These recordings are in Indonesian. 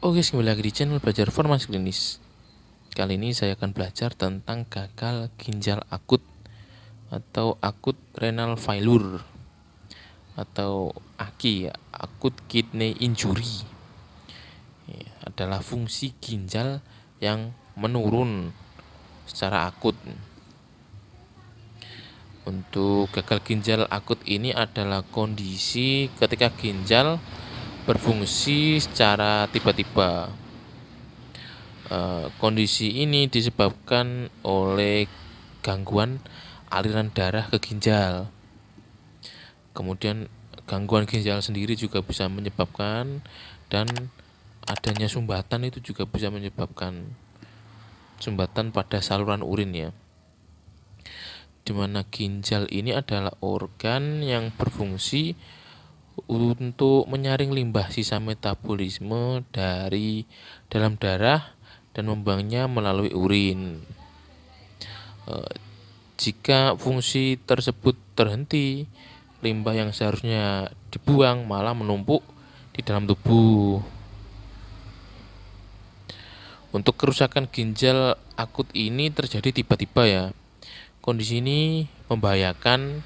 Oke, kembali lagi di channel Belajar Farmasi Klinis. Kali ini saya akan belajar tentang gagal ginjal akut atau akut renal failure atau AKI, ya, akut kidney injury. Ini ya, adalah fungsi ginjal yang menurun secara akut. Untuk gagal ginjal akut ini adalah kondisi ketika ginjal berfungsi secara tiba-tiba. Eh, kondisi ini disebabkan oleh gangguan aliran darah ke ginjal. Kemudian gangguan ginjal sendiri juga bisa menyebabkan dan adanya sumbatan itu juga bisa menyebabkan sumbatan pada saluran urin ya. Dimana ginjal ini adalah organ yang berfungsi untuk menyaring limbah sisa metabolisme dari dalam darah dan membuangnya melalui urin. E, jika fungsi tersebut terhenti, limbah yang seharusnya dibuang malah menumpuk di dalam tubuh. Untuk kerusakan ginjal akut ini terjadi tiba-tiba ya. Kondisi ini membahayakan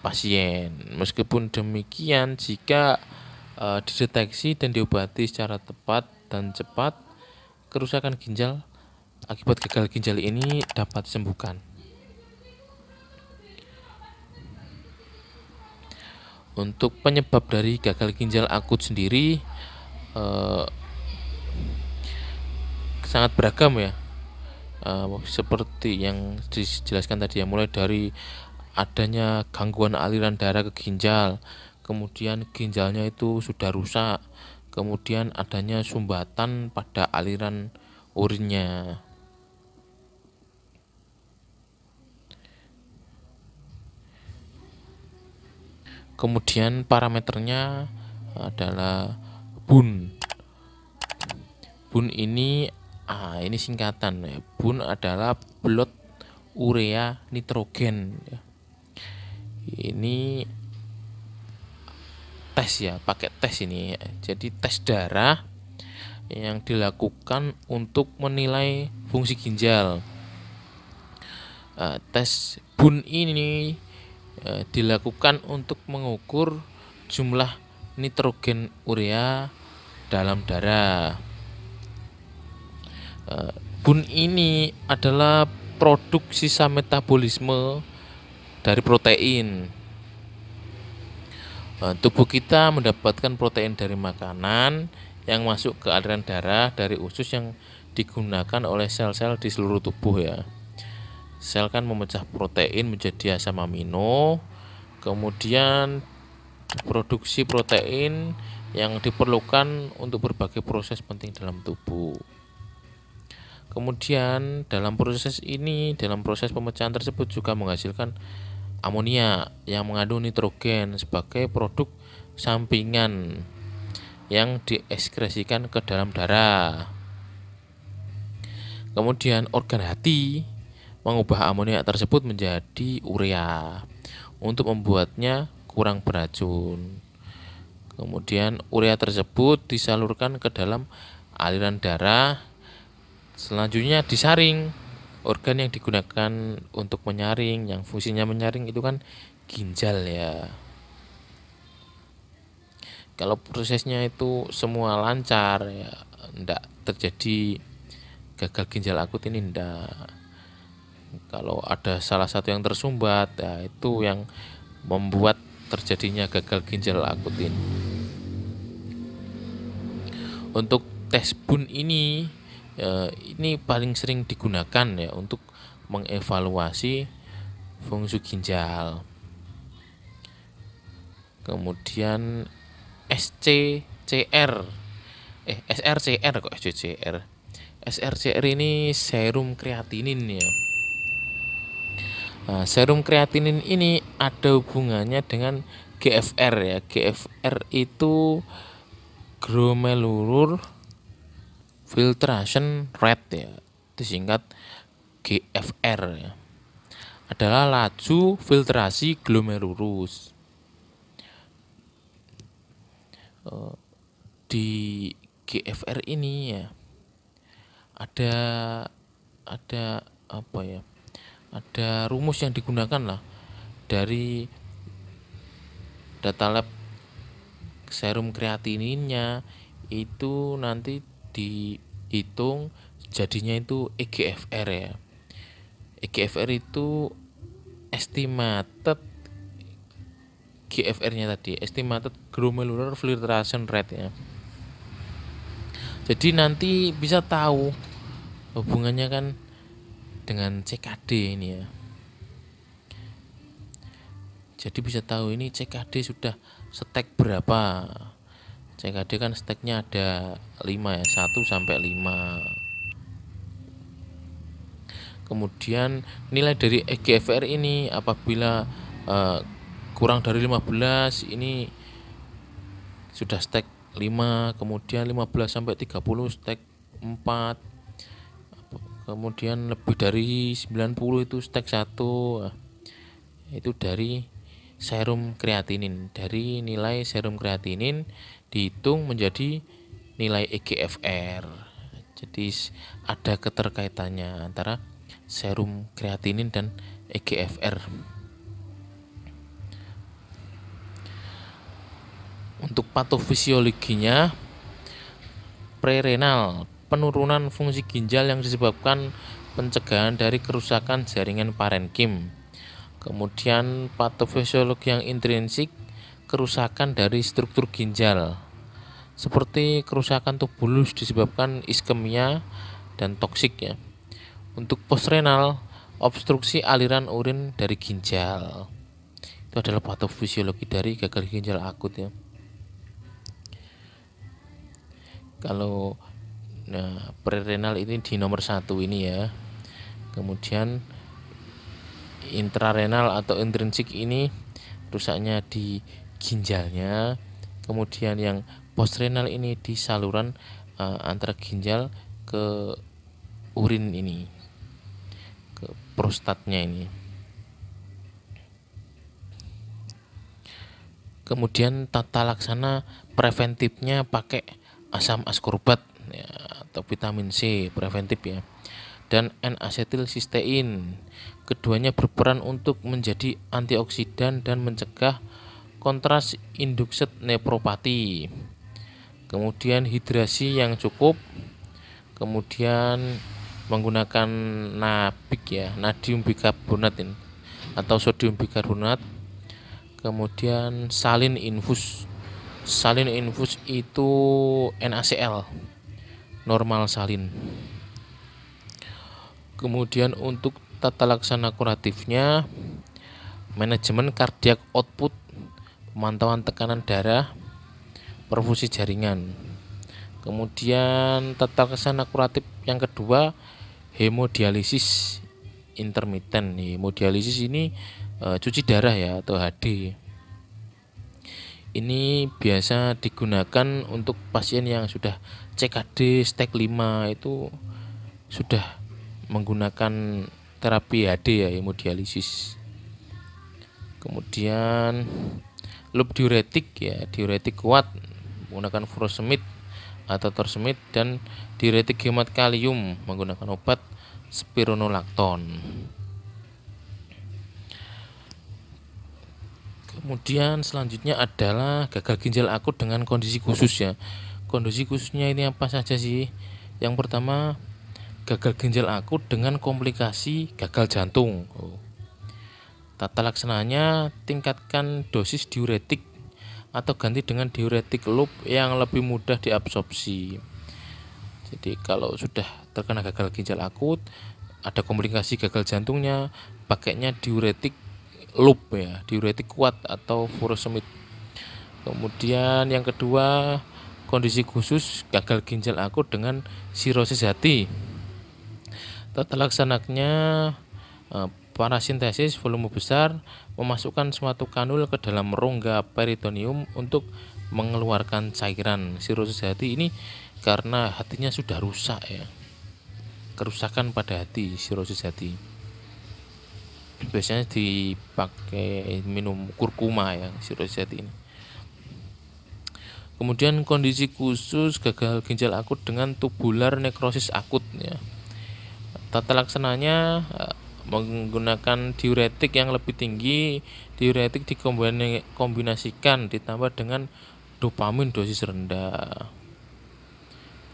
pasien. Meskipun demikian, jika e, dideteksi dan diobati secara tepat dan cepat, kerusakan ginjal akibat gagal ginjal ini dapat disembuhkan. Untuk penyebab dari gagal ginjal akut sendiri e, sangat beragam ya. Uh, seperti yang dijelaskan tadi ya mulai dari adanya gangguan aliran darah ke ginjal, kemudian ginjalnya itu sudah rusak, kemudian adanya sumbatan pada aliran urinnya. Kemudian parameternya adalah BUN. BUN ini ah ini singkatan ya. BUN adalah blood urea nitrogen ya ini tes ya pakai tes ini jadi tes darah yang dilakukan untuk menilai fungsi ginjal uh, tes bun ini uh, dilakukan untuk mengukur jumlah nitrogen urea dalam darah uh, bun ini adalah produk sisa metabolisme dari protein. Eh, tubuh kita mendapatkan protein dari makanan yang masuk ke aliran darah dari usus yang digunakan oleh sel-sel di seluruh tubuh ya. Sel kan memecah protein menjadi asam amino, kemudian produksi protein yang diperlukan untuk berbagai proses penting dalam tubuh. Kemudian dalam proses ini, dalam proses pemecahan tersebut juga menghasilkan amonia yang mengandung nitrogen sebagai produk sampingan yang diekskresikan ke dalam darah. Kemudian organ hati mengubah amonia tersebut menjadi urea untuk membuatnya kurang beracun. Kemudian urea tersebut disalurkan ke dalam aliran darah, selanjutnya disaring organ yang digunakan untuk menyaring yang fungsinya menyaring itu kan ginjal ya kalau prosesnya itu semua lancar ya ndak terjadi gagal ginjal akut ini ndak kalau ada salah satu yang tersumbat ya itu yang membuat terjadinya gagal ginjal akut ini untuk tes bun ini Eh, ini paling sering digunakan ya untuk mengevaluasi fungsi ginjal. Kemudian SCCR eh SRCR kok SCCR. SRCR ini serum kreatinin ya. Nah, serum kreatinin ini ada hubungannya dengan GFR ya. GFR itu glomerulur filtration rate ya, disingkat GFR ya, adalah laju filtrasi glomerulus. Eh, di GFR ini ya ada ada apa ya? Ada rumus yang digunakan lah dari data lab serum kreatininnya itu nanti dihitung jadinya itu EGFR ya EGFR itu estimated GFR-nya tadi, estimated glomerular filtration rate ya. Jadi nanti bisa tahu hubungannya kan dengan CKD ini ya. Jadi bisa tahu ini CKD sudah setek berapa. CKD kan steknya ada 5 ya 1 sampai 5 kemudian nilai dari EGFR ini apabila uh, kurang dari 15 ini sudah stek 5 kemudian 15 sampai 30 stek 4 kemudian lebih dari 90 itu stek 1 itu dari serum kreatinin dari nilai serum kreatinin dihitung menjadi nilai EGFR. Jadi ada keterkaitannya antara serum kreatinin dan EGFR. Untuk patofisiologinya prerenal, penurunan fungsi ginjal yang disebabkan pencegahan dari kerusakan jaringan parenkim. Kemudian patofisiologi yang intrinsik kerusakan dari struktur ginjal seperti kerusakan tubulus disebabkan iskemia dan toksik ya. Untuk postrenal, obstruksi aliran urin dari ginjal. Itu adalah patofisiologi dari gagal ginjal akut ya. Kalau nah, prerenal ini di nomor satu ini ya. Kemudian intrarenal atau intrinsik ini rusaknya di ginjalnya kemudian yang postrenal ini di saluran uh, antara ginjal ke urin ini ke prostatnya ini kemudian tata laksana preventifnya pakai asam askorbat ya, atau vitamin C preventif ya dan N-acetilsistein keduanya berperan untuk menjadi antioksidan dan mencegah kontras induced nepropati kemudian hidrasi yang cukup kemudian menggunakan nabik ya nadium bicarbonat ini, atau sodium bicarbonat, kemudian salin infus salin infus itu NaCl normal salin kemudian untuk tata laksana kuratifnya manajemen kardiak output pemantauan tekanan darah, perfusi jaringan. Kemudian tata kesan akuratif yang kedua hemodialisis intermittent. Hemodialisis ini e, cuci darah ya atau HD. Ini biasa digunakan untuk pasien yang sudah CKD stek 5 itu sudah menggunakan terapi HD ya hemodialisis. Kemudian loop diuretik ya diuretik kuat menggunakan furosemid atau torsemid dan diuretik hemat kalium menggunakan obat spironolakton kemudian selanjutnya adalah gagal ginjal akut dengan kondisi khusus ya kondisi khususnya ini apa saja sih yang pertama gagal ginjal akut dengan komplikasi gagal jantung oh Tata laksananya tingkatkan dosis diuretik atau ganti dengan diuretik loop yang lebih mudah diabsorpsi. Jadi kalau sudah terkena gagal ginjal akut, ada komplikasi gagal jantungnya, pakainya diuretik loop ya, diuretik kuat atau furosemid. Kemudian yang kedua, kondisi khusus gagal ginjal akut dengan sirosis hati. Tata laksananya eh, Parasintesis volume besar memasukkan suatu kanul ke dalam rongga peritoneum untuk mengeluarkan cairan. Sirosis hati ini karena hatinya sudah rusak ya. Kerusakan pada hati sirosis hati. Biasanya dipakai minum kurkuma ya sirosis hati ini. Kemudian kondisi khusus gagal ginjal akut dengan tubular nekrosis akut ya. Tata laksananya menggunakan diuretik yang lebih tinggi diuretik dikombinasikan ditambah dengan dopamin dosis rendah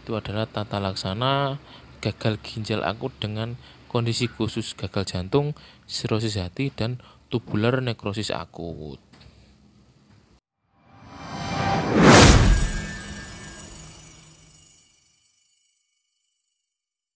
itu adalah tata laksana gagal ginjal akut dengan kondisi khusus gagal jantung, sirosis hati, dan tubular nekrosis akut.